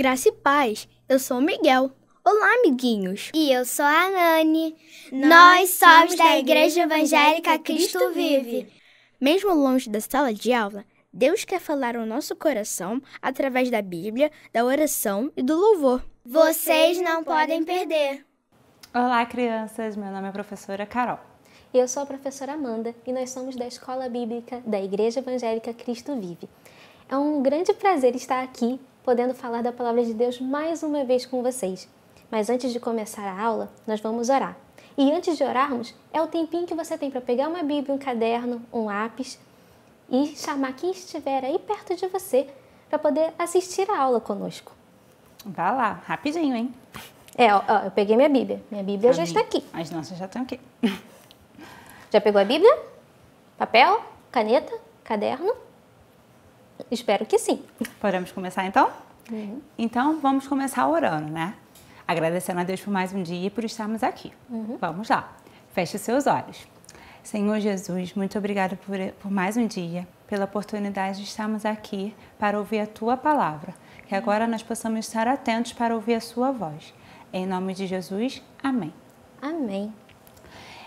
Graça e paz, eu sou o Miguel. Olá, amiguinhos! E eu sou a Nani. Nós somos da Igreja Evangélica Cristo Vive. Mesmo longe da sala de aula, Deus quer falar ao nosso coração através da Bíblia, da oração e do louvor. Vocês não podem perder! Olá, crianças! Meu nome é a professora Carol. E eu sou a professora Amanda e nós somos da Escola Bíblica da Igreja Evangélica Cristo Vive. É um grande prazer estar aqui podendo falar da palavra de Deus mais uma vez com vocês. Mas antes de começar a aula, nós vamos orar. E antes de orarmos, é o tempinho que você tem para pegar uma Bíblia, um caderno, um lápis e chamar quem estiver aí perto de você para poder assistir a aula conosco. Vá lá, rapidinho, hein? É, ó, ó eu peguei minha Bíblia. Minha Bíblia já tá está aqui. As nossas já estão aqui. Já pegou a Bíblia? Papel? Caneta? Caderno? Espero que sim. Podemos começar então? Uhum. Então vamos começar orando, né? Agradecendo a Deus por mais um dia e por estarmos aqui. Uhum. Vamos lá. Feche seus olhos. Senhor Jesus, muito obrigada por, por, mais um dia, pela oportunidade de estarmos aqui para ouvir a tua palavra. Que uhum. agora nós possamos estar atentos para ouvir a sua voz. Em nome de Jesus, amém. Amém.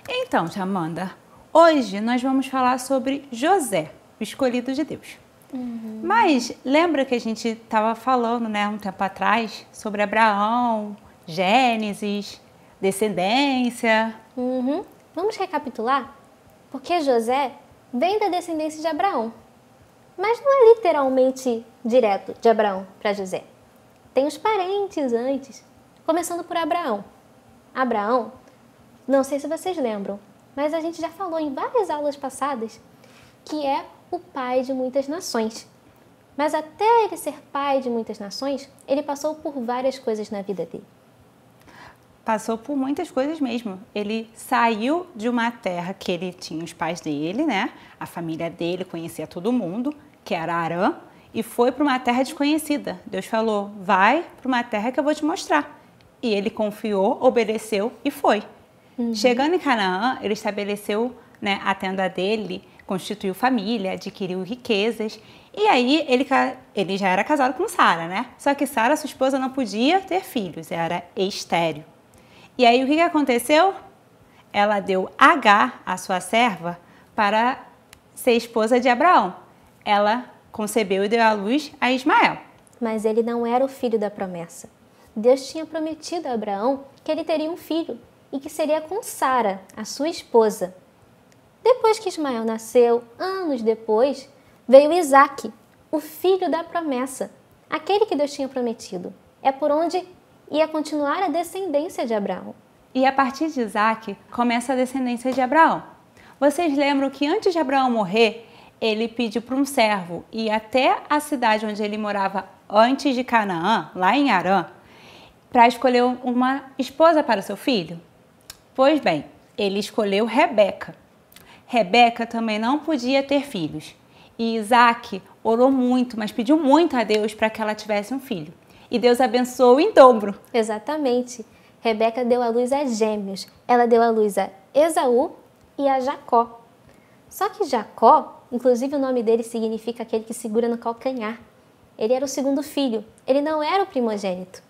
Então, Amanda, hoje nós vamos falar sobre José, o escolhido de Deus. Uhum. Mas lembra que a gente estava falando, né, um tempo atrás, sobre Abraão, Gênesis, descendência. Uhum. Vamos recapitular? Porque José vem da descendência de Abraão. Mas não é literalmente direto de Abraão para José. Tem os parentes antes, começando por Abraão. Abraão, não sei se vocês lembram, mas a gente já falou em várias aulas passadas que é o pai de muitas nações. Mas até ele ser pai de muitas nações, ele passou por várias coisas na vida dele. Passou por muitas coisas mesmo. Ele saiu de uma terra que ele tinha os pais dele, né? A família dele conhecia todo mundo, que era Arã, e foi para uma terra desconhecida. Deus falou: "Vai para uma terra que eu vou te mostrar". E ele confiou, obedeceu e foi. Uhum. Chegando em Canaã, ele estabeleceu né, a tenda dele constituiu família, adquiriu riquezas. E aí ele, ele já era casado com Sara, né? Só que Sara, sua esposa, não podia ter filhos, era estéreo. E aí o que aconteceu? Ela deu Agar, a sua serva, para ser esposa de Abraão. Ela concebeu e deu à luz a Ismael. Mas ele não era o filho da promessa. Deus tinha prometido a Abraão que ele teria um filho e que seria com Sara, a sua esposa. Depois que Ismael nasceu, anos depois, veio Isaac, o filho da promessa, aquele que Deus tinha prometido. É por onde ia continuar a descendência de Abraão. E a partir de Isaac começa a descendência de Abraão. Vocês lembram que antes de Abraão morrer, ele pediu para um servo ir até a cidade onde ele morava antes de Canaã, lá em Arã, para escolher uma esposa para o seu filho? Pois bem, ele escolheu Rebeca. Rebeca também não podia ter filhos. E Isaac orou muito, mas pediu muito a Deus para que ela tivesse um filho. E Deus abençoou em dobro. Exatamente. Rebeca deu à luz a gêmeos. Ela deu à luz a Esaú e a Jacó. Só que Jacó, inclusive o nome dele significa aquele que segura no calcanhar. Ele era o segundo filho, ele não era o primogênito.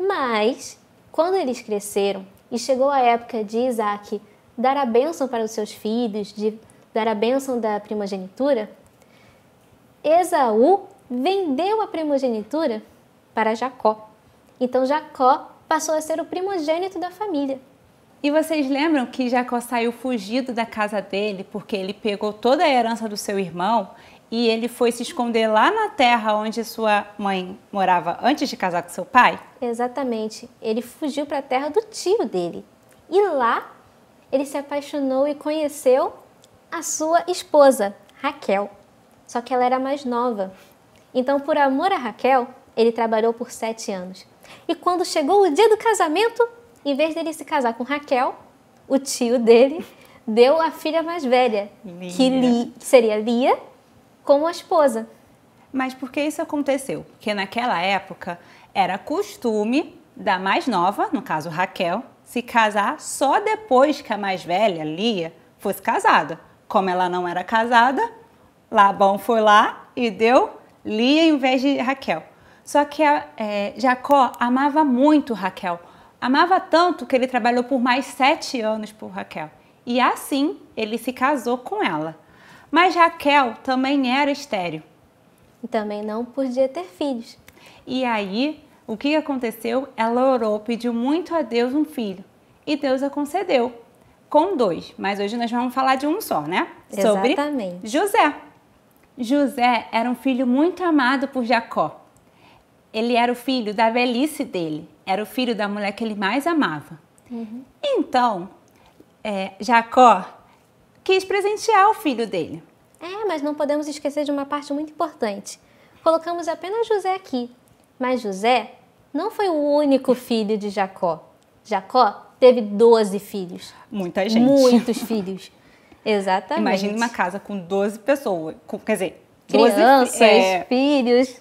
Mas, quando eles cresceram e chegou a época de Isaac dar a bênção para os seus filhos, de dar a bênção da primogenitura, Esaú vendeu a primogenitura para Jacó. Então Jacó passou a ser o primogênito da família. E vocês lembram que Jacó saiu fugido da casa dele porque ele pegou toda a herança do seu irmão e ele foi se esconder lá na terra onde sua mãe morava antes de casar com seu pai? Exatamente. Ele fugiu para a terra do tio dele. E lá ele se apaixonou e conheceu a sua esposa, Raquel. Só que ela era mais nova. Então, por amor a Raquel, ele trabalhou por sete anos. E quando chegou o dia do casamento, em vez dele se casar com Raquel, o tio dele deu a filha mais velha, Lia. que li, seria Lia, como esposa. Mas por que isso aconteceu? Porque naquela época era costume da mais nova, no caso Raquel, se casar só depois que a mais velha, Lia, fosse casada. Como ela não era casada, Labão foi lá e deu Lia em vez de Raquel. Só que é, Jacó amava muito Raquel. Amava tanto que ele trabalhou por mais sete anos por Raquel. E assim ele se casou com ela. Mas Raquel também era estéril. E também não podia ter filhos. E aí o que aconteceu? Ela orou, pediu muito a Deus um filho e Deus a concedeu com dois, mas hoje nós vamos falar de um só, né? Sobre Exatamente. José. José era um filho muito amado por Jacó. Ele era o filho da velhice dele, era o filho da mulher que ele mais amava. Uhum. Então, é, Jacó quis presentear o filho dele. É, mas não podemos esquecer de uma parte muito importante. Colocamos apenas José aqui, mas José não foi o único filho de Jacó. Jacó teve 12 filhos. Muita gente. Muitos filhos. Exatamente. Imagine uma casa com 12 pessoas. Com, quer dizer, 12 crianças, é... filhos.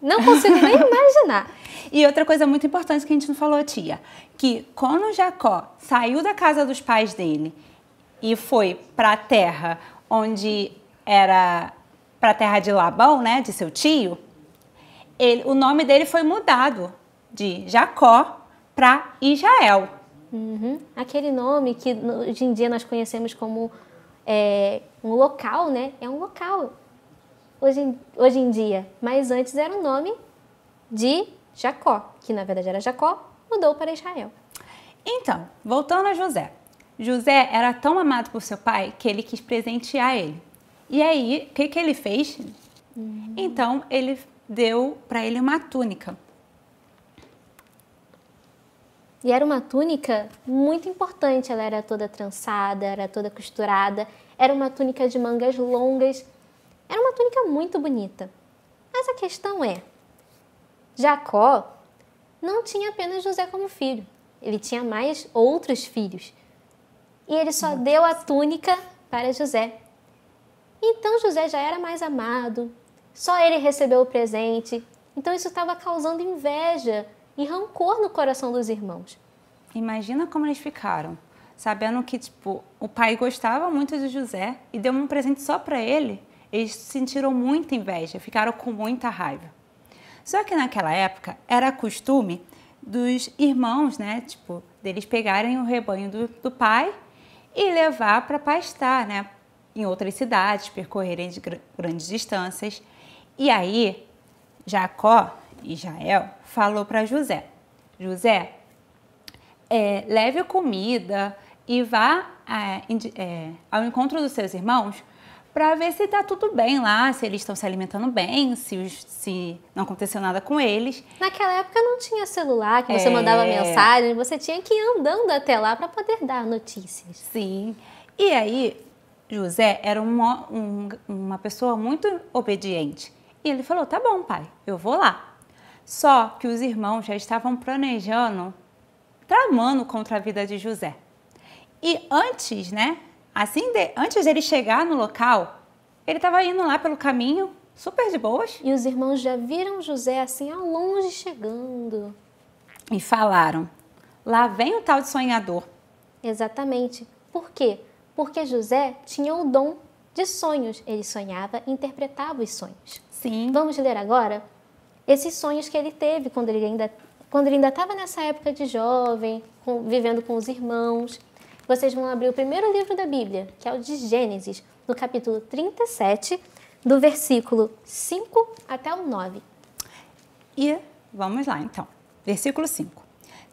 Não consigo nem imaginar. E outra coisa muito importante que a gente não falou, tia, que quando Jacó saiu da casa dos pais dele e foi para a terra onde era para a terra de Labão, né, de seu tio, ele, o nome dele foi mudado de Jacó para Israel. Uhum. Aquele nome que hoje em dia nós conhecemos como é, um local, né? É um local hoje em, hoje em dia. Mas antes era o um nome de Jacó, que na verdade era Jacó, mudou para Israel. Então, voltando a José. José era tão amado por seu pai que ele quis presentear ele. E aí, o que, que ele fez? Uhum. Então, ele deu para ele uma túnica. E era uma túnica muito importante, ela era toda trançada, era toda costurada, era uma túnica de mangas longas, era uma túnica muito bonita. Mas a questão é: Jacó não tinha apenas José como filho, ele tinha mais outros filhos. E ele só Nossa. deu a túnica para José. Então José já era mais amado, só ele recebeu o presente. Então isso estava causando inveja e rancor no coração dos irmãos. Imagina como eles ficaram, sabendo que tipo, o pai gostava muito de José e deu um presente só para ele. Eles sentiram muita inveja, ficaram com muita raiva. Só que naquela época era costume dos irmãos, né, tipo, deles pegarem o rebanho do, do pai e levar para pastar, né, em outras cidades, percorrerem grandes distâncias. E aí, Jacó, Israel, falou para José: José, é, leve a comida e vá é, é ao encontro dos seus irmãos para ver se está tudo bem lá, se eles estão se alimentando bem, se, os, se, não aconteceu nada com eles. Naquela época não tinha celular, que você é. mandava mensagem, você tinha que ir andando até lá para poder dar notícias. Sim. E aí, José era uma, um, uma pessoa muito obediente. E ele falou: tá bom, pai, eu vou lá. Só que os irmãos já estavam planejando, tramando contra a vida de José. E antes, né? Assim, de, antes dele chegar no local, ele estava indo lá pelo caminho, super de boas. E os irmãos já viram José assim, ao longe chegando. E falaram: lá vem o tal de sonhador. Exatamente. Por quê? Porque José tinha o dom de sonhos. Ele sonhava e interpretava os sonhos. Sim. Vamos ler agora esses sonhos que ele teve quando ele ainda quando ele ainda estava nessa época de jovem, com, vivendo com os irmãos. Vocês vão abrir o primeiro livro da Bíblia, que é o de Gênesis, no capítulo 37, do versículo 5 até o 9. E vamos lá então. Versículo 5.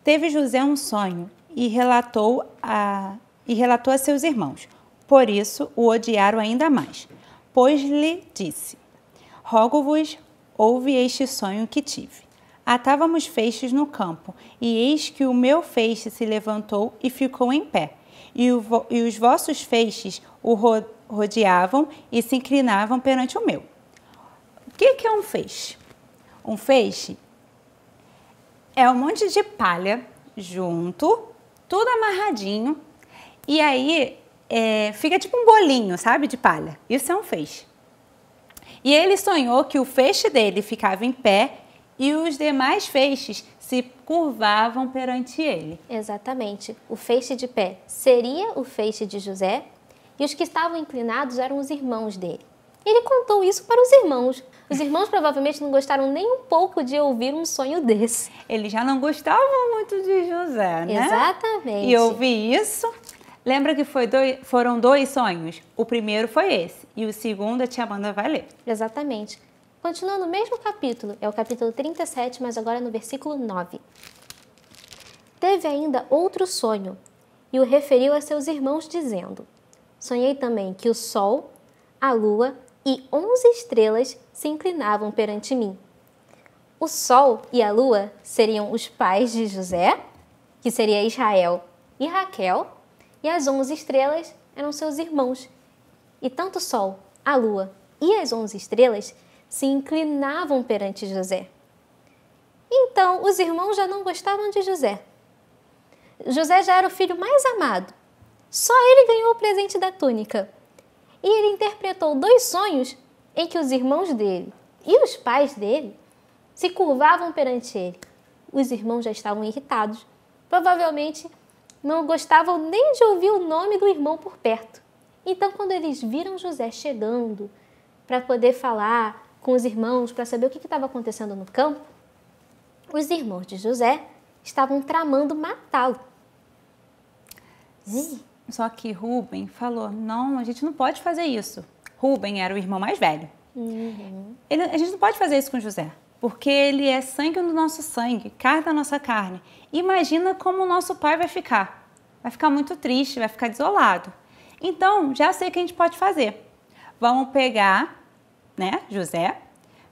Teve José um sonho e relatou a e relatou a seus irmãos. Por isso o odiaram ainda mais, pois lhe disse: Rogo-vos, ouve este sonho que tive. Atávamos feixes no campo, e eis que o meu feixe se levantou e ficou em pé, e, o, e os vossos feixes o ro, rodeavam e se inclinavam perante o meu. O que, é que é um feixe? Um feixe é um monte de palha junto, tudo amarradinho, e aí é, fica tipo um bolinho, sabe, de palha. Isso é um feixe. E ele sonhou que o feixe dele ficava em pé e os demais feixes se curvavam perante ele. Exatamente. O feixe de pé seria o feixe de José e os que estavam inclinados eram os irmãos dele. Ele contou isso para os irmãos. Os irmãos provavelmente não gostaram nem um pouco de ouvir um sonho desse. Eles já não gostavam muito de José, né? Exatamente. E ouvir isso Lembra que dois, foram dois sonhos? O primeiro foi esse e o segundo a tia Amanda vai ler. Exatamente. Continuando o mesmo capítulo, é o capítulo 37, mas agora no versículo 9. Teve ainda outro sonho e o referiu a seus irmãos, dizendo: Sonhei também que o sol, a lua e onze estrelas se inclinavam perante mim. O sol e a lua seriam os pais de José, que seria Israel, e Raquel, e as onze estrelas eram seus irmãos. E tanto o sol, a lua e as onze estrelas se inclinavam perante José. Então, os irmãos já não gostavam de José. José já era o filho mais amado. Só ele ganhou o presente da túnica. E ele interpretou dois sonhos em que os irmãos dele e os pais dele se curvavam perante ele. Os irmãos já estavam irritados, provavelmente não gostavam nem de ouvir o nome do irmão por perto. Então, quando eles viram José chegando para poder falar com os irmãos, para saber o que estava acontecendo no campo, os irmãos de José estavam tramando matá-lo. Só que Rubem falou: não, a gente não pode fazer isso. Rubem era o irmão mais velho. Uhum. Ele, a gente não pode fazer isso com José porque ele é sangue do nosso sangue, carne da nossa carne. Imagina como o nosso pai vai ficar. Vai ficar muito triste, vai ficar desolado. Então, já sei o que a gente pode fazer. Vamos pegar, né, José,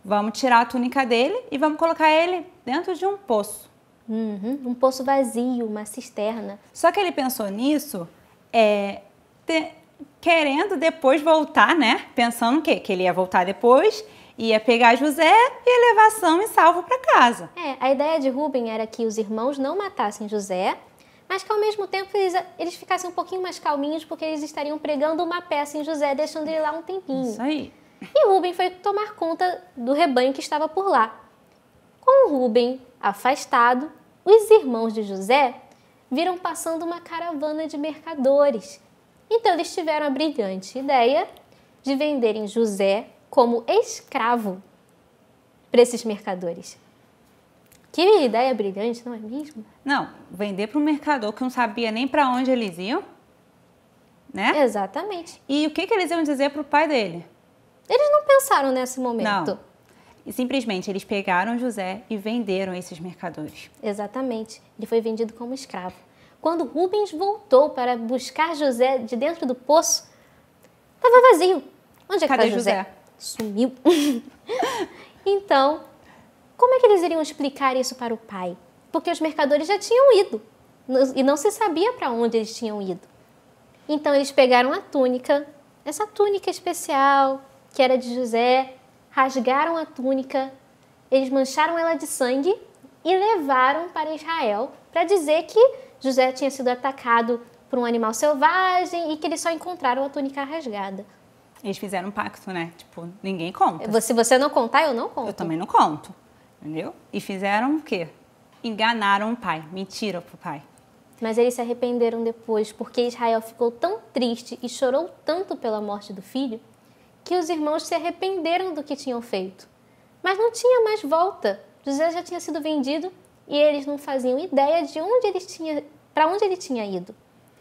vamos tirar a túnica dele e vamos colocar ele dentro de um poço. Uhum, um poço vazio, uma cisterna. Só que ele pensou nisso é, ter querendo depois voltar, né? Pensando que, que ele ia voltar depois, ia pegar José e elevação e salvo para casa. É, a ideia de Rubem era que os irmãos não matassem José, mas que ao mesmo tempo eles, eles ficassem um pouquinho mais calminhos porque eles estariam pregando uma peça em José, deixando ele lá um tempinho. Isso aí. E Rubem foi tomar conta do rebanho que estava por lá. Com Rubem afastado, os irmãos de José viram passando uma caravana de mercadores então eles tiveram a brilhante ideia de venderem José como escravo para esses mercadores. Que ideia brilhante, não é mesmo? Não, vender para um mercador que não sabia nem para onde eles iam, né? Exatamente. E o que, que eles iam dizer para o pai dele? Eles não pensaram nesse momento. Não. E simplesmente eles pegaram José e venderam esses mercadores. Exatamente. Ele foi vendido como escravo quando Rubens voltou para buscar José de dentro do poço, estava vazio. Onde é que está José? José? Sumiu. então, como é que eles iriam explicar isso para o pai? Porque os mercadores já tinham ido e não se sabia para onde eles tinham ido. Então eles pegaram a túnica, essa túnica especial que era de José, rasgaram a túnica, eles mancharam ela de sangue e levaram para Israel para dizer que José tinha sido atacado por um animal selvagem e que eles só encontraram a túnica rasgada. Eles fizeram um pacto, né? Tipo, ninguém conta. Se você não contar, eu não conto. Eu também não conto. Entendeu? E fizeram o quê? Enganaram o pai, mentiram pro pai. Mas eles se arrependeram depois, porque Israel ficou tão triste e chorou tanto pela morte do filho, que os irmãos se arrependeram do que tinham feito. Mas não tinha mais volta. José já tinha sido vendido e eles não faziam ideia de onde ele tinha, para onde ele tinha ido.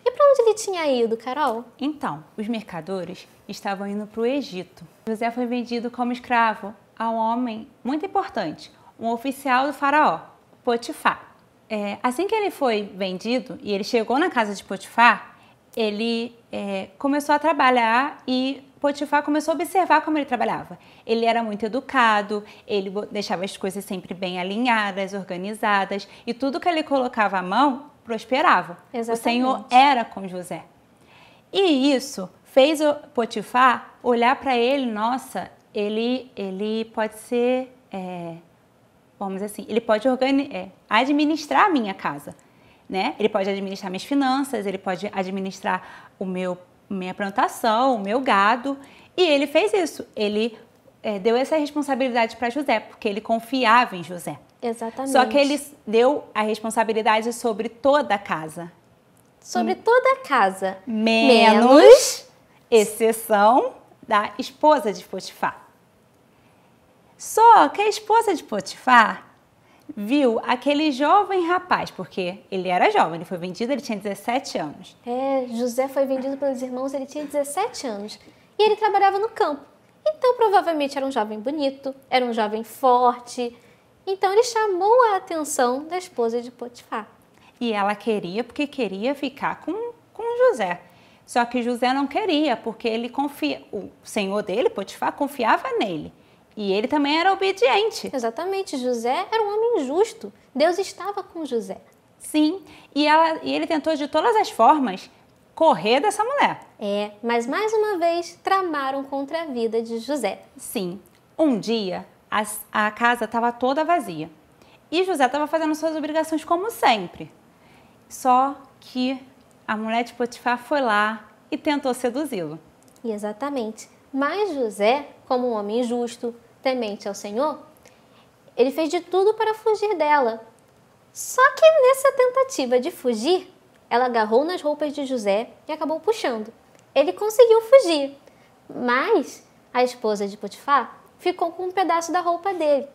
E para onde ele tinha ido, Carol? Então, os mercadores estavam indo para o Egito. José foi vendido como escravo a um homem muito importante, um oficial do faraó, Potifar. É, assim que ele foi vendido e ele chegou na casa de Potifar, ele é, começou a trabalhar e Potifar começou a observar como ele trabalhava. Ele era muito educado, ele deixava as coisas sempre bem alinhadas, organizadas, e tudo que ele colocava à mão prosperava. Exatamente. O Senhor era com José. E isso fez Potifar olhar para ele, nossa, ele, ele pode ser, é, vamos assim, ele pode é, administrar a minha casa. Né? Ele pode administrar minhas finanças, ele pode administrar o meu minha plantação, meu gado. E ele fez isso. Ele é, deu essa responsabilidade para José, porque ele confiava em José. Exatamente. Só que ele deu a responsabilidade sobre toda a casa. Sobre toda a casa. Menos, menos... exceção da esposa de Potifar. Só que a esposa de Potifar viu aquele jovem rapaz, porque ele era jovem, ele foi vendido, ele tinha 17 anos. É, José foi vendido pelos irmãos, ele tinha 17 anos. E ele trabalhava no campo. Então, provavelmente era um jovem bonito, era um jovem forte. Então, ele chamou a atenção da esposa de Potifar. E ela queria, porque queria ficar com, com José. Só que José não queria, porque ele confia, o senhor dele, Potifar, confiava nele. E ele também era obediente. Exatamente. José era um homem justo. Deus estava com José. Sim. E, ela, e ele tentou de todas as formas correr dessa mulher. É, mas mais uma vez tramaram contra a vida de José. Sim. Um dia a, a casa estava toda vazia. E José estava fazendo suas obrigações como sempre. Só que a mulher de Potifar foi lá e tentou seduzi-lo. Exatamente. Mas José, como um homem justo, temente ao Senhor, ele fez de tudo para fugir dela. Só que nessa tentativa de fugir, ela agarrou nas roupas de José e acabou puxando. Ele conseguiu fugir, mas a esposa de Potifar ficou com um pedaço da roupa dele.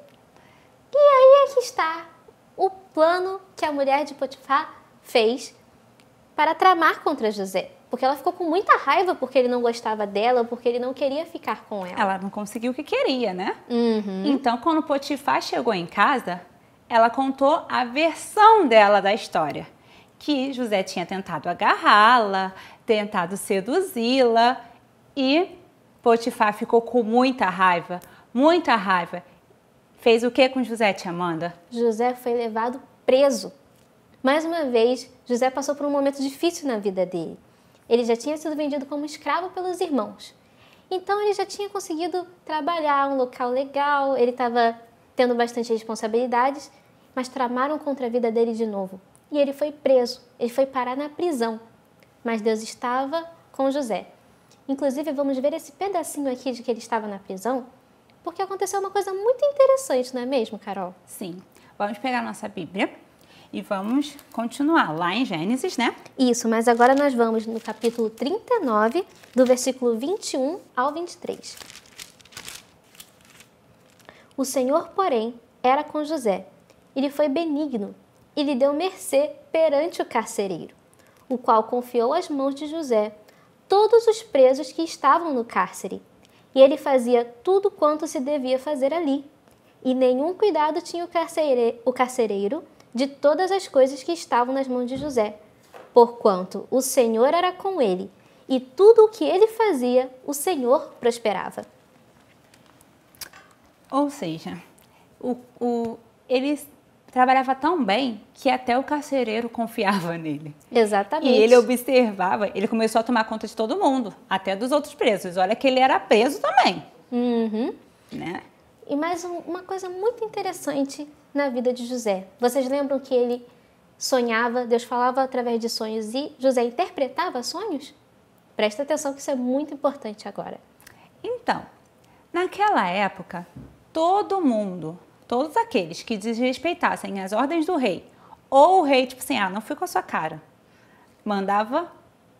E aí é que está o plano que a mulher de Potifar fez para tramar contra José. Porque ela ficou com muita raiva porque ele não gostava dela, porque ele não queria ficar com ela. Ela não conseguiu o que queria, né? Uhum. Então, quando Potifar chegou em casa, ela contou a versão dela da história. Que José tinha tentado agarrá-la, tentado seduzi-la e Potifar ficou com muita raiva, muita raiva. Fez o que com José, tia Amanda? José foi levado preso. Mais uma vez, José passou por um momento difícil na vida dele. Ele já tinha sido vendido como escravo pelos irmãos. Então ele já tinha conseguido trabalhar um local legal, ele estava tendo bastante responsabilidades, mas tramaram contra a vida dele de novo. E ele foi preso, ele foi parar na prisão. Mas Deus estava com José. Inclusive, vamos ver esse pedacinho aqui de que ele estava na prisão, porque aconteceu uma coisa muito interessante, não é mesmo, Carol? Sim. Vamos pegar nossa Bíblia e vamos continuar lá em Gênesis, né? Isso, mas agora nós vamos no capítulo 39, do versículo 21 ao 23. O Senhor, porém, era com José. Ele foi benigno e lhe deu mercê perante o carcereiro, o qual confiou às mãos de José todos os presos que estavam no cárcere. E ele fazia tudo quanto se devia fazer ali. E nenhum cuidado tinha o carcereiro, o carcereiro de todas as coisas que estavam nas mãos de José, porquanto o Senhor era com ele, e tudo o que ele fazia, o Senhor prosperava. Ou seja, o, o, ele trabalhava tão bem que até o carcereiro confiava nele. Exatamente. E ele observava, ele começou a tomar conta de todo mundo, até dos outros presos. Olha que ele era preso também. Uhum. Né? E mais um, uma coisa muito interessante na vida de José. Vocês lembram que ele sonhava, Deus falava através de sonhos e José interpretava sonhos? Presta atenção que isso é muito importante agora. Então, naquela época, todo mundo, todos aqueles que desrespeitassem as ordens do rei, ou o rei, tipo assim, ah, não fui com a sua cara, mandava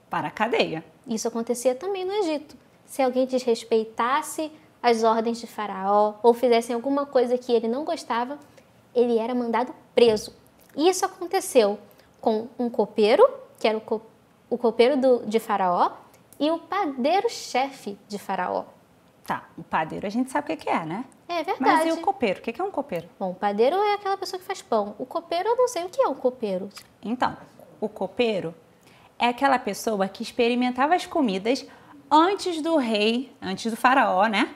para a cadeia. Isso acontecia também no Egito. Se alguém desrespeitasse as ordens de Faraó ou fizessem alguma coisa que ele não gostava, ele era mandado preso. E isso aconteceu com um copeiro, que era o, co o copeiro do, de Faraó, e o padeiro-chefe de Faraó. Tá, o padeiro a gente sabe o que é, né? É verdade. Mas e o copeiro? O que é um copeiro? Bom, o padeiro é aquela pessoa que faz pão. O copeiro, eu não sei o que é um copeiro. Então, o copeiro é aquela pessoa que experimentava as comidas antes do rei, antes do faraó, né?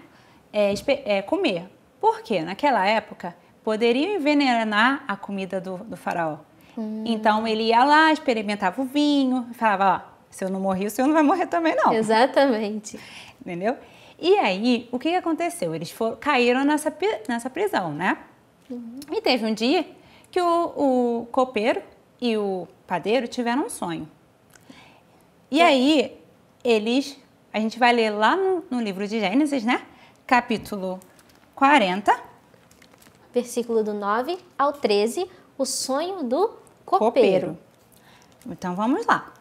É, é, comer. Porque naquela época poderiam envenenar a comida do, do faraó. Hum. Então ele ia lá, experimentava o vinho, falava: ó, se eu não morri, o senhor não vai morrer também, não. Exatamente. Entendeu? E aí, o que, aconteceu? Eles foram, caíram nessa, nessa prisão, né? Uhum. E teve um dia que o, o, copeiro e o padeiro tiveram um sonho. E é. aí, eles. A gente vai ler lá no, no livro de Gênesis, né? Capítulo 40 versículo do 9 ao 13, o sonho do copeiro. copeiro. Então vamos lá.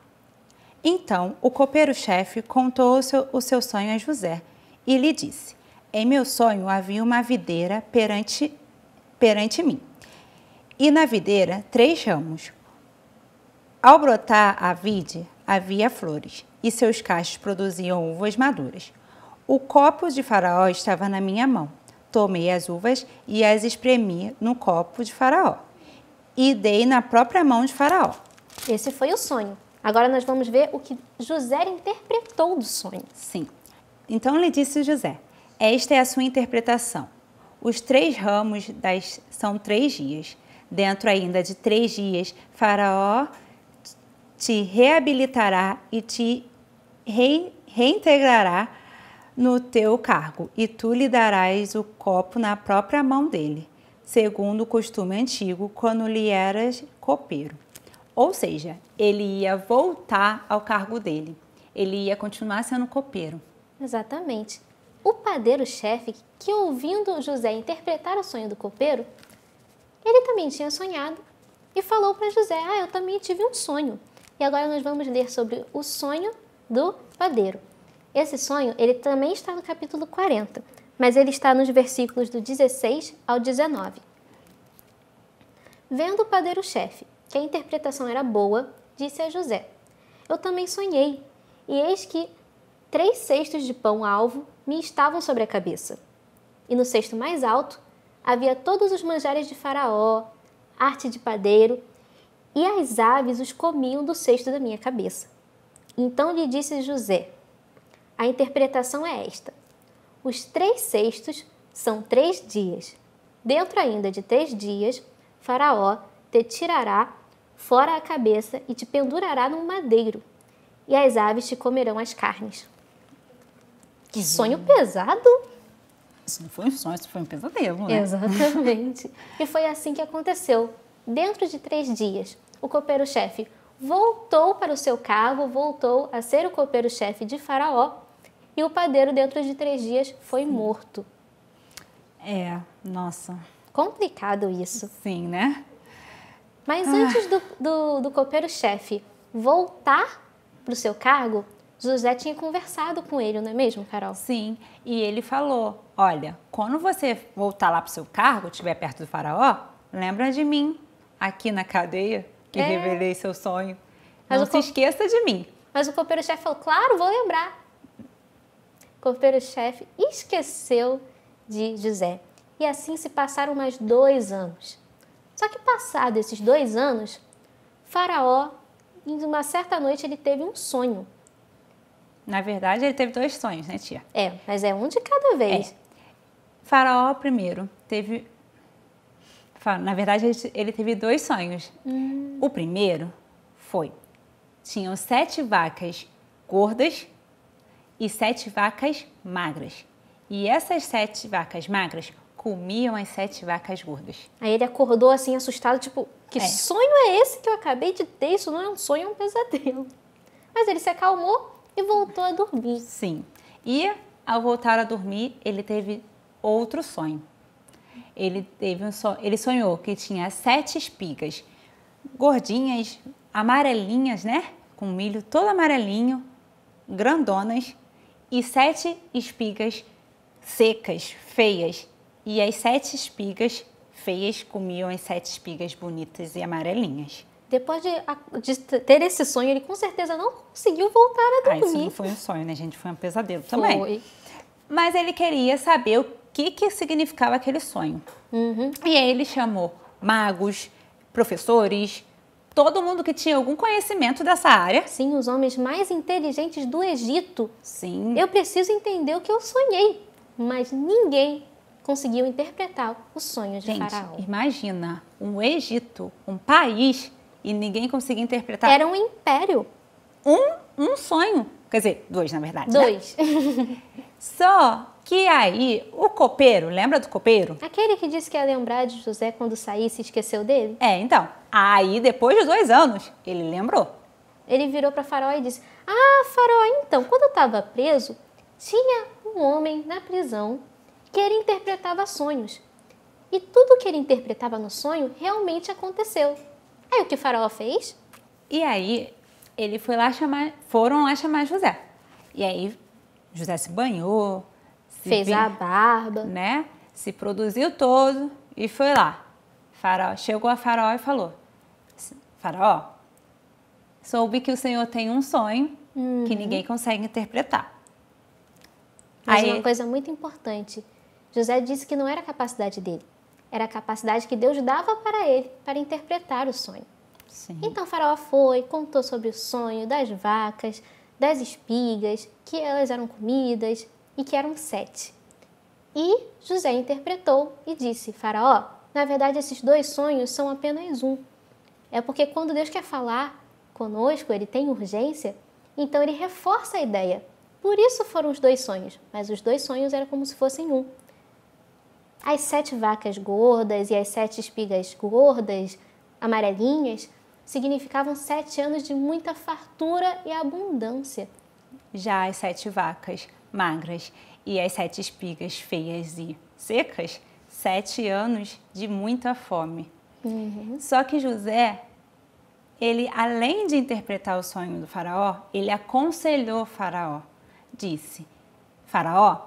Então o copeiro-chefe contou o seu, o seu sonho a José e lhe disse: Em meu sonho havia uma videira perante, perante mim, e na videira três ramos. Ao brotar a vide, havia flores, e seus cachos produziam uvas maduras. O copo de Faraó estava na minha mão, Tomei as uvas e as espremi no copo de Faraó e dei na própria mão de Faraó. Esse foi o sonho. Agora nós vamos ver o que José interpretou do sonho. Sim. Então lhe disse José: Esta é a sua interpretação. Os três ramos das... são três dias. Dentro ainda de três dias, Faraó te reabilitará e te re... reintegrará no teu cargo, e tu lhe darás o copo na própria mão dele, segundo o costume antigo, quando lhe eras copeiro. Ou seja, ele ia voltar ao cargo dele, ele ia continuar sendo copeiro. Exatamente. O padeiro-chefe, que ouvindo José interpretar o sonho do copeiro, ele também tinha sonhado e falou para José: Ah, eu também tive um sonho. E agora nós vamos ler sobre o sonho do padeiro. Esse sonho, ele também está no capítulo 40, mas ele está nos versículos do 16 ao 19. Vendo o padeiro-chefe que a interpretação era boa, disse a José: Eu também sonhei, e eis que três cestos de pão alvo me estavam sobre a cabeça. E no cesto mais alto havia todos os manjares de Faraó, arte de padeiro, e as aves os comiam do cesto da minha cabeça. Então lhe disse José: a interpretação é esta: os três sextos são três dias. Dentro ainda de três dias, Faraó te tirará fora a cabeça e te pendurará num madeiro, e as aves te comerão as carnes. Que sonho pesado! Isso não foi um sonho, isso foi um pesadelo, né? Exatamente. e foi assim que aconteceu. Dentro de três dias, o copeiro-chefe voltou para o seu cargo, voltou a ser o copeiro-chefe de Faraó e o padeiro, dentro de três dias, foi morto. É, nossa. Complicado isso. Sim, né? Mas ah. antes do, do, do copeiro-chefe voltar para o seu cargo, José tinha conversado com ele, não é mesmo, Carol? Sim, e ele falou: Olha, quando você voltar lá para o seu cargo, estiver perto do Faraó, lembra de mim, aqui na cadeia, que é. revelei seu sonho. Mas não se co... esqueça de mim. Mas o copeiro-chefe falou: Claro, vou lembrar corpeiro-chefe esqueceu de José. E assim se passaram mais dois anos. Só que passados esses dois anos, Faraó, em uma certa noite, ele teve um sonho. Na verdade, ele teve dois sonhos, né, tia? É, mas é um de cada vez. É. Faraó, primeiro, teve. Na verdade, ele teve dois sonhos. Hum. O primeiro foi: tinham sete vacas gordas e sete vacas magras. E essas sete vacas magras comiam as sete vacas gordas. Aí ele acordou assim assustado, tipo, que é. sonho é esse que eu acabei de ter? Isso não é um sonho, é um pesadelo. Mas ele se acalmou e voltou a dormir. Sim. E ao voltar a dormir, ele teve outro sonho. Ele teve um sonho, ele sonhou que tinha sete espigas gordinhas, amarelinhas, né? Com milho todo amarelinho, grandonas e sete espigas secas, feias. E as sete espigas feias comiam as sete espigas bonitas e amarelinhas. Depois de, de ter esse sonho, ele com certeza não conseguiu voltar a dormir. Ah, isso não foi um sonho, né, gente? Foi um pesadelo foi. também. Mas ele queria saber o que, que significava aquele sonho. Uhum. E aí ele chamou magos, professores, todo mundo que tinha algum conhecimento dessa área. Sim, os homens mais inteligentes do Egito. Sim. Eu preciso entender o que eu sonhei, mas ninguém conseguiu interpretar o sonho de Gente, Faraó. Imagina um Egito, um país, e ninguém conseguia interpretar. Era um império. Um, um sonho. Quer dizer, dois, na verdade. Né? Dois. Né? Só que aí o copeiro, lembra do copeiro? Aquele que disse que ia lembrar de José quando saísse e esqueceu dele? É, então. Aí depois de dois anos, ele lembrou. Ele virou para Faraó e disse: Ah, Faraó, então, quando eu estava preso, tinha um homem na prisão que ele interpretava sonhos. E tudo que ele interpretava no sonho realmente aconteceu. Aí o que Faraó fez? E aí ele foi lá chamar, foram lá chamar José. E aí José se banhou, se fez a barba, né? Se produziu todo e foi lá. Faraó chegou a Faraó e falou: Faraó, soube que o Senhor tem um sonho uhum. que ninguém consegue interpretar. Mas Aí, uma coisa muito importante, José disse que não era a capacidade dele, era a capacidade que Deus dava para ele para interpretar o sonho. Sim. Então Faraó foi, contou sobre o sonho das vacas, das espigas, que elas eram comidas e que eram sete. E José interpretou e disse: Faraó, na verdade esses dois sonhos são apenas um. É porque quando Deus quer falar conosco, ele tem urgência, então ele reforça a ideia. Por isso foram os dois sonhos, mas os dois sonhos eram como se fossem um. As sete vacas gordas e as sete espigas gordas, amarelinhas, significavam sete anos de muita fartura e abundância. Já as sete vacas magras e as sete espigas feias e secas, sete anos de muita fome. Uhum. Só que José, ele além de interpretar o sonho do faraó, ele aconselhou o faraó. Disse: Faraó,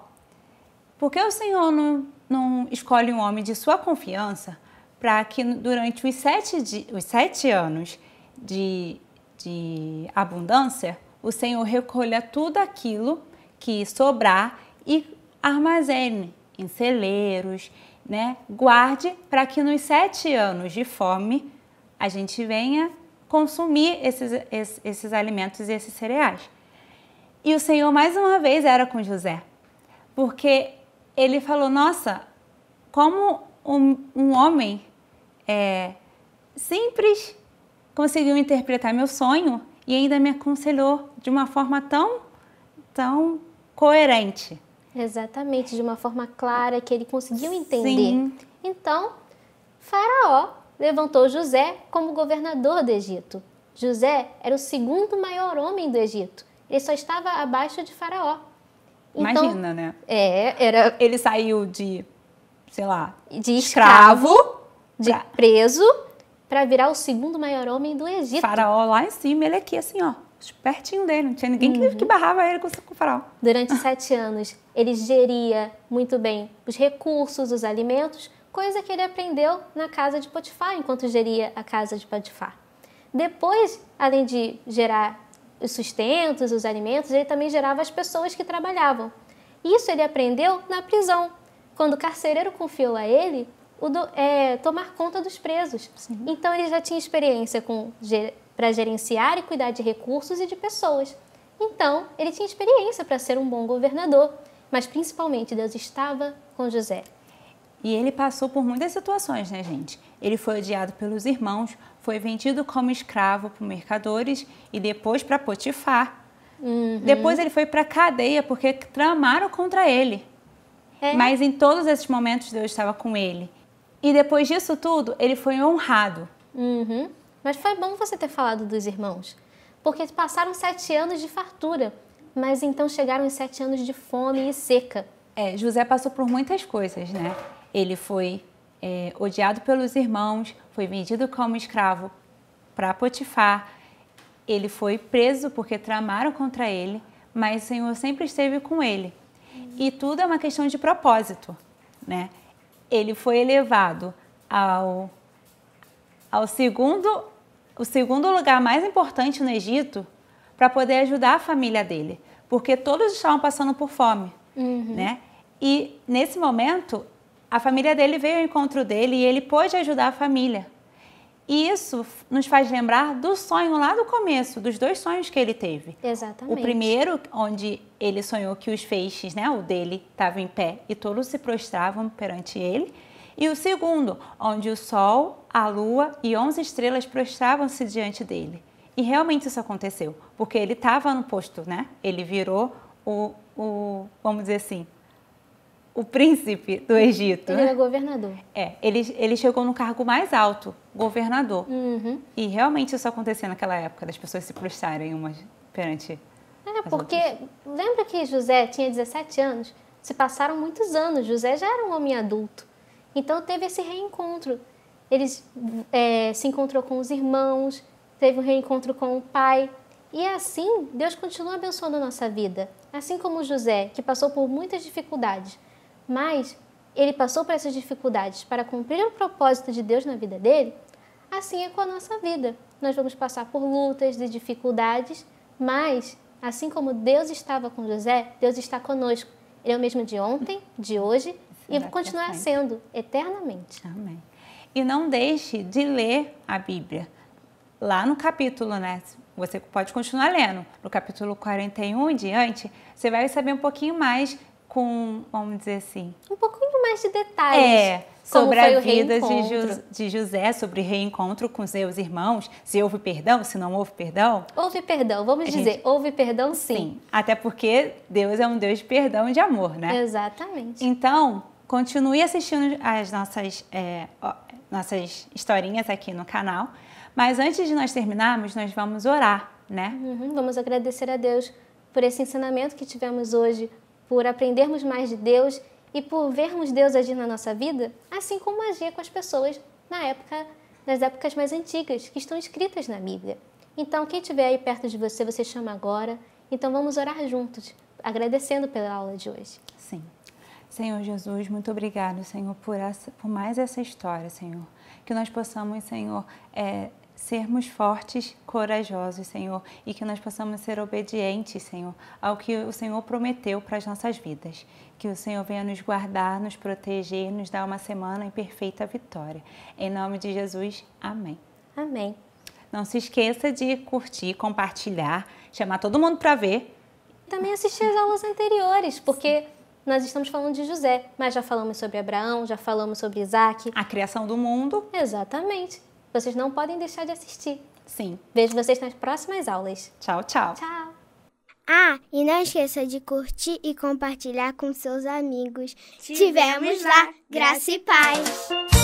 por que o senhor não, não escolhe um homem de sua confiança para que durante os sete, de, os sete anos de, de abundância, o Senhor recolha tudo aquilo que sobrar e armazene em celeiros, né? guarde para que nos sete anos de fome a gente venha consumir esses, esses, alimentos e esses cereais. E o Senhor, mais uma vez, era com José, porque ele falou: Nossa, como um, um homem é, simples conseguiu interpretar meu sonho e ainda me aconselhou de uma forma tão, tão coerente. Exatamente, de uma forma clara que ele conseguiu entender. Sim. Então, Faraó levantou José como governador do Egito. José era o segundo maior homem do Egito. Ele só estava abaixo de Faraó. Então, Imagina, né? É, era. Ele saiu de, sei lá, de escravo, escravo de preso para virar o segundo maior homem do Egito. Faraó lá em cima, ele aqui assim, ó, pertinho dele, não tinha ninguém uhum. que, barrava ele com, com o faraó. Durante sete anos, ele geria muito bem os recursos, os alimentos, coisa que ele aprendeu na casa de Potifar, enquanto geria a casa de Potifar. Depois, além de gerar os sustentos, os alimentos, ele também gerava as pessoas que trabalhavam. Isso ele aprendeu na prisão, quando o carcereiro confiou a ele do, é, tomar conta dos presos. Sim. Então ele já tinha experiência ger, para gerenciar e cuidar de recursos e de pessoas. Então ele tinha experiência para ser um bom governador, mas principalmente Deus estava com José. E ele passou por muitas situações, né, gente? Ele foi odiado pelos irmãos, foi vendido como escravo por mercadores e depois para Potifar. Uhum. Depois ele foi para cadeia porque tramaram contra ele. É. Mas em todos esses momentos Deus estava com ele. E depois disso tudo, ele foi honrado. Uhum. Mas foi bom você ter falado dos irmãos, porque passaram sete anos de fartura, mas então chegaram os sete anos de fome e seca. É, José passou por muitas coisas, né? Ele foi é, odiado pelos irmãos, foi vendido como escravo para Potifar, ele foi preso porque tramaram contra ele, mas o Senhor sempre esteve com ele. E tudo é uma questão de propósito, né? ele foi elevado ao, ao segundo, o segundo lugar mais importante no Egito para poder ajudar a família dele, porque todos estavam passando por fome, uhum. né? E nesse momento, a família dele veio ao encontro dele e ele pôde ajudar a família. E isso nos faz lembrar do sonho lá do começo, dos dois sonhos que ele teve. Exatamente. O primeiro, onde ele sonhou que os feixes, né, o dele, estavam em pé e todos se prostravam perante ele. E o segundo, onde o sol, a lua e onze estrelas prostravam-se diante dele. E realmente isso aconteceu, porque ele estava no posto, né? Ele virou o, o, vamos dizer assim, o príncipe do Egito. Ele né? era governador. É, ele, ele chegou no cargo mais alto, governador. Uhum. E realmente isso aconteceu naquela época, das pessoas se prostrarem umas perante. É, porque outras. lembra que José tinha 17 anos? Se passaram muitos anos, José já era um homem adulto. Então teve esse reencontro. Ele é, se encontrou com os irmãos, teve um reencontro com o pai. E assim, Deus continua abençoando a nossa vida. Assim como José, que passou por muitas dificuldades mas ele passou por essas dificuldades para cumprir o propósito de Deus na vida dele, assim é com a nossa vida. Nós vamos passar por lutas e dificuldades, mas assim como Deus estava com José, Deus está conosco. Ele é o mesmo de ontem, de hoje Será e continuará sendo eternamente. Amém. E não deixe de ler a Bíblia. Lá no capítulo, né? Você pode continuar lendo. No capítulo 41 em diante, você vai saber um pouquinho mais com, vamos dizer assim, um pouquinho mais de detalhes. É, sobre a vida de, de, José, sobre reencontro com seus irmãos, se houve perdão, se não houve perdão. Houve perdão, vamos a dizer, gente... houve perdão sim. sim. Até porque Deus é um Deus de perdão e de amor, né? Exatamente. Então, continue assistindo as nossas, é, nossas historinhas aqui no canal. Mas antes de nós terminarmos, nós vamos orar, né? Uhum, vamos agradecer a Deus por esse ensinamento que tivemos hoje por aprendermos mais de Deus e por vermos Deus agir na nossa vida, assim como agia com as pessoas na época nas épocas mais antigas que estão escritas na Bíblia. Então, quem estiver aí perto de você, você chama agora. Então, vamos orar juntos, agradecendo pela aula de hoje. Sim. Senhor Jesus, muito obrigado, Senhor, por, essa, por mais essa história, Senhor. Que nós possamos, Senhor, é, sermos fortes, corajosos, Senhor, e que nós possamos ser obedientes, Senhor, ao que o Senhor prometeu para as nossas vidas. Que o Senhor venha nos guardar, nos proteger, nos dar uma semana em perfeita vitória. Em nome de Jesus, amém. Amém. Não se esqueça de curtir, compartilhar, chamar todo mundo para ver. Também assistir as aulas anteriores, porque nós estamos falando de José, mas já falamos sobre Abraão, já falamos sobre Isaac. A criação do mundo. Exatamente. Vocês não podem deixar de assistir. Sim. Vejo vocês nas próximas aulas. Tchau, tchau. Tchau. Ah, e não esqueça de curtir e compartilhar com seus amigos. Tivemos lá, graça e paz.